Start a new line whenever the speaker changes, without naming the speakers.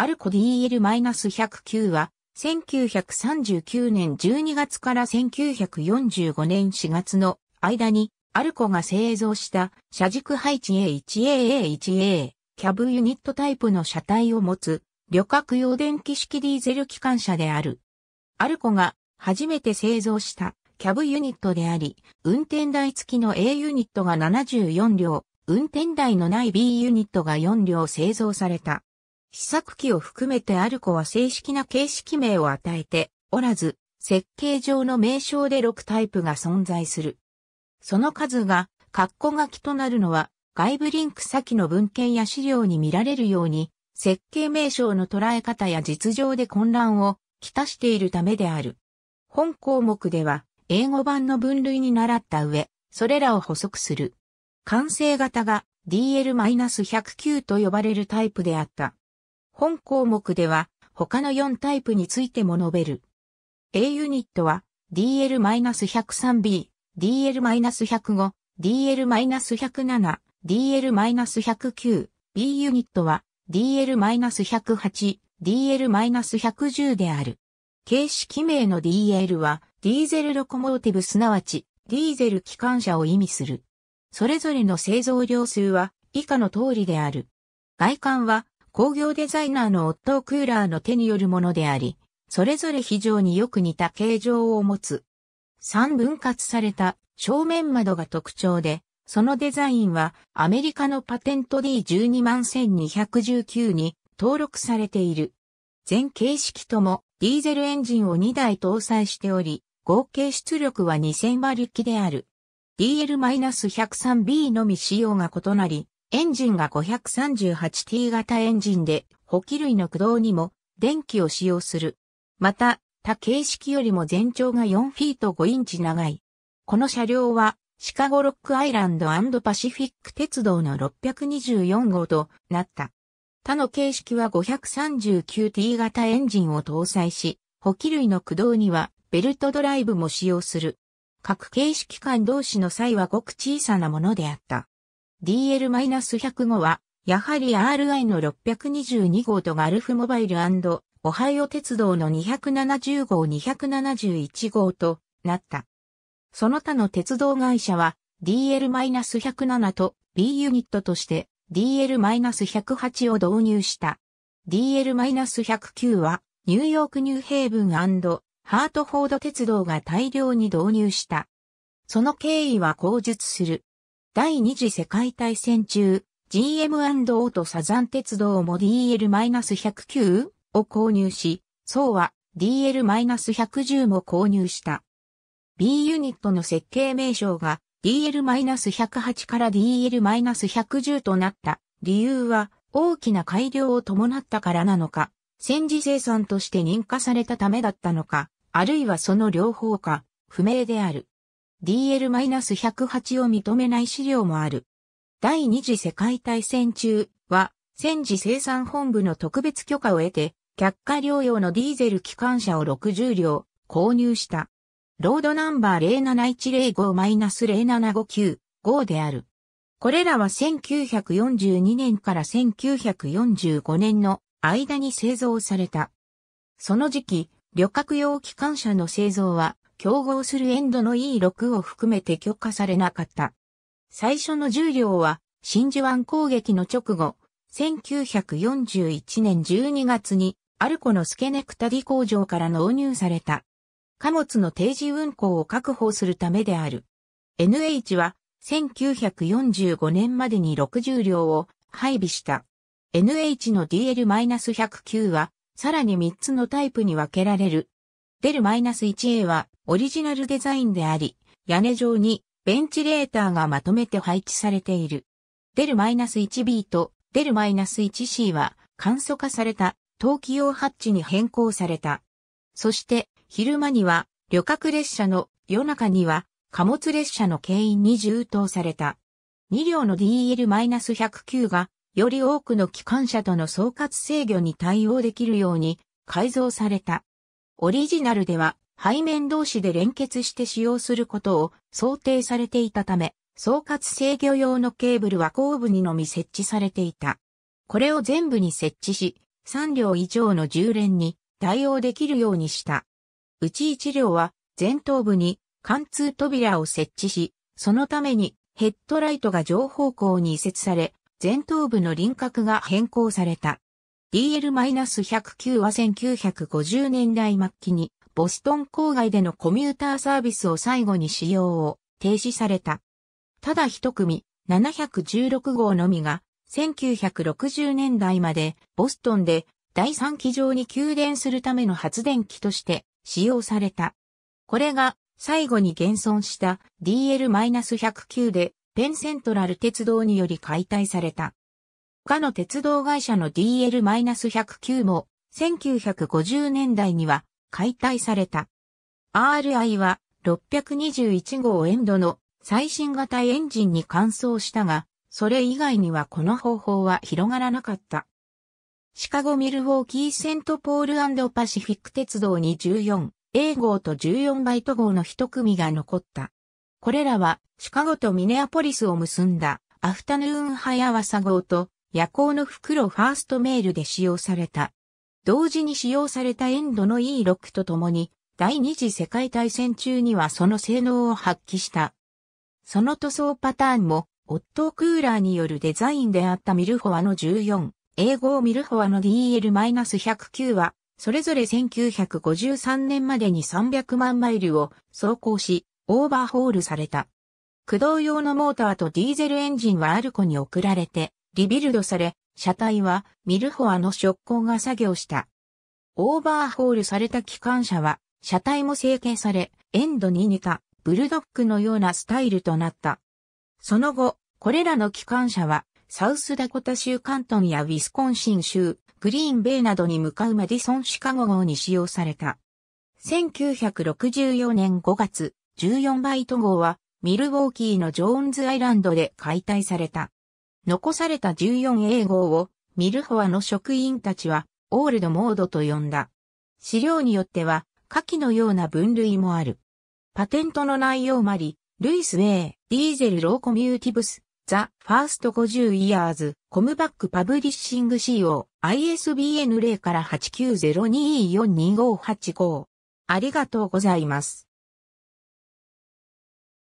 アルコ DL-109 は、1939年12月から1945年4月の間に、アルコが製造した車軸配置 A1AA1A、キャブユニットタイプの車体を持つ、旅客用電気式ディーゼル機関車である。アルコが初めて製造したキャブユニットであり、運転台付きの A ユニットが74両、運転台のない B ユニットが4両製造された。試作機を含めてアルコは正式な形式名を与えておらず、設計上の名称で6タイプが存在する。その数が、括弧書きとなるのは、外部リンク先の文献や資料に見られるように、設計名称の捉え方や実情で混乱をきたしているためである。本項目では、英語版の分類に習った上、それらを補足する。完成型が DL-109 と呼ばれるタイプであった。本項目では他の4タイプについても述べる。A ユニットは DL-103B、DL-105、DL-107、DL-109、B ユニットは DL-108、DL-110 である。形式名の DL はディーゼルロコモーティブすなわちディーゼル機関車を意味する。それぞれの製造量数は以下の通りである。外観は工業デザイナーのオットー・クーラーの手によるものであり、それぞれ非常によく似た形状を持つ。3分割された正面窓が特徴で、そのデザインはアメリカのパテント D12119 に登録されている。全形式ともディーゼルエンジンを2台搭載しており、合計出力は2000馬力である。DL-103B のみ仕様が異なり、エンジンが 538T 型エンジンで、補給類の駆動にも電気を使用する。また、他形式よりも全長が4フィート5インチ長い。この車両は、シカゴロックアイランドパシフィック鉄道の624号となった。他の形式は 539T 型エンジンを搭載し、補給類の駆動にはベルトドライブも使用する。各形式間同士の際はごく小さなものであった。DL-105 は、やはり RI の622号とガルフモバイルオハイオ鉄道の270号271号となった。その他の鉄道会社は DL-107 と B ユニットとして DL-108 を導入した。DL-109 はニューヨークニューヘイブンハートフォード鉄道が大量に導入した。その経緯は口述する。第二次世界大戦中、GM&O とサザン鉄道も DL-109 を購入し、うは DL-110 も購入した。B ユニットの設計名称が DL-108 から DL-110 となった理由は大きな改良を伴ったからなのか、戦時生産として認可されたためだったのか、あるいはその両方か、不明である。DL-108 を認めない資料もある。第二次世界大戦中は、戦時生産本部の特別許可を得て、客下療養のディーゼル機関車を60両購入した。ロードナンバー07105-0759-5である。これらは1942年から1945年の間に製造された。その時期、旅客用機関車の製造は競合するエンドの E6 を含めて許可されなかった。最初の重量は、真珠湾攻撃の直後、1941年12月に、アルコのスケネクタディ工場から納入された。貨物の定時運行を確保するためである。NH は、1945年までに6重両を配備した。NH の DL-109 は、さらに3つのタイプに分けられる。d l -1A は、オリジナルデザインであり、屋根上にベンチレーターがまとめて配置されている。デル -1B とデル -1C は簡素化された陶器用ハッチに変更された。そして昼間には旅客列車の夜中には貨物列車の牽引に充当された。2両の DL-109 がより多くの機関車との総括制御に対応できるように改造された。オリジナルでは背面同士で連結して使用することを想定されていたため、総括制御用のケーブルは後部にのみ設置されていた。これを全部に設置し、3両以上の充連に対応できるようにした。うち1両は前頭部に貫通扉を設置し、そのためにヘッドライトが上方向に移設され、前頭部の輪郭が変更された。DL-109 は1950年代末期にボストン郊外でのコミューターサービスを最後に使用を停止された。ただ一組716号のみが1960年代までボストンで第3機場に給電するための発電機として使用された。これが最後に現存した DL-109 でペンセントラル鉄道により解体された。他の鉄道会社の DL-109 も1950年代には解体された。RI は621号エンドの最新型エンジンに換装したが、それ以外にはこの方法は広がらなかった。シカゴ・ミルウォーキー・セント・ポールパシフィック鉄道に 14A 号と14バイト号の一組が残った。これらはシカゴとミネアポリスを結んだアフタヌーンハヤワサ号と夜行の袋ファーストメールで使用された。同時に使用されたエンドの E6 とともに、第二次世界大戦中にはその性能を発揮した。その塗装パターンも、オットークーラーによるデザインであったミルフォアの14、英語ミルフォアの DL-109 は、それぞれ1953年までに300万マイルを走行し、オーバーホールされた。駆動用のモーターとディーゼルエンジンはアルコに送られて、リビルドされ、車体はミルフォアの職工が作業した。オーバーホールされた機関車は、車体も成形され、エンドに似た、ブルドックのようなスタイルとなった。その後、これらの機関車は、サウスダコタ州カントンやウィスコンシン州、グリーンベイなどに向かうマディソンシカゴ号に使用された。1964年5月、14バイト号は、ミルウォーキーのジョーンズアイランドで解体された。残された14英号をミルフォアの職員たちはオールドモードと呼んだ。資料によっては下記のような分類もある。パテントの内容もあり、ルイス・ウェイ、ディーゼル・ローコミューティブス、ザ・ファースト50イヤーズ、コムバック・パブリッシング CO、ISBN 0から890224255 8。ありがとうございます。